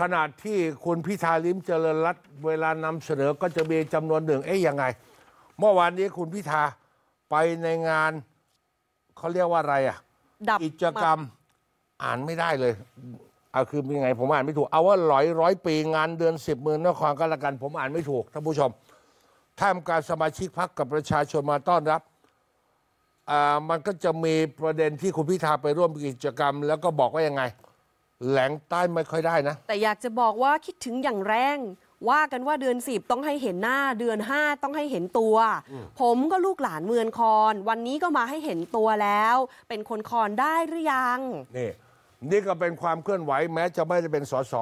ขนาดที่คุณพิธาลิมเจริญรัตเวลานำเสนอก็จะมีจำนวนหนึ่งเอ๊ยยังไง เมื่อวานนี้คุณพิธาไปในงาน เขาเรียกว่าอะไรอ่ะกิจกรรมอ่านไม่ได้เลยเอาคือยังไงผมอ่านไม่ถูกเอาว่าร้อยร้อยปีงานเดือนสิบหมื่นนครกันละกัน ผมอ่านไม่ถูกท่านผู้ชมท่ามกลางสมาชิกพักกับประชาชนมาต้อนรับอ่ามันก็จะมีประเด็นที่คุณพิธาไปร่วมกิจกรรม แล้วก็บอกว่ายังไงแหลงใต้ไม่ค่อยได้นะแต่อยากจะบอกว่าคิดถึงอย่างแรง ว่ากันว่าเดือนสิบต้องให้เห็นหน้า เดือนห้าต้องให้เห็นตัว ผมก็ลูกหลานเมืองคอน วันนี้ก็มาให้เห็นตัวแล้ว เป็นคนคอนได้หรือยัง นี่นี่ก็เป็นความเคลื่อนไหวแม้จะไม่ได้เป็นสส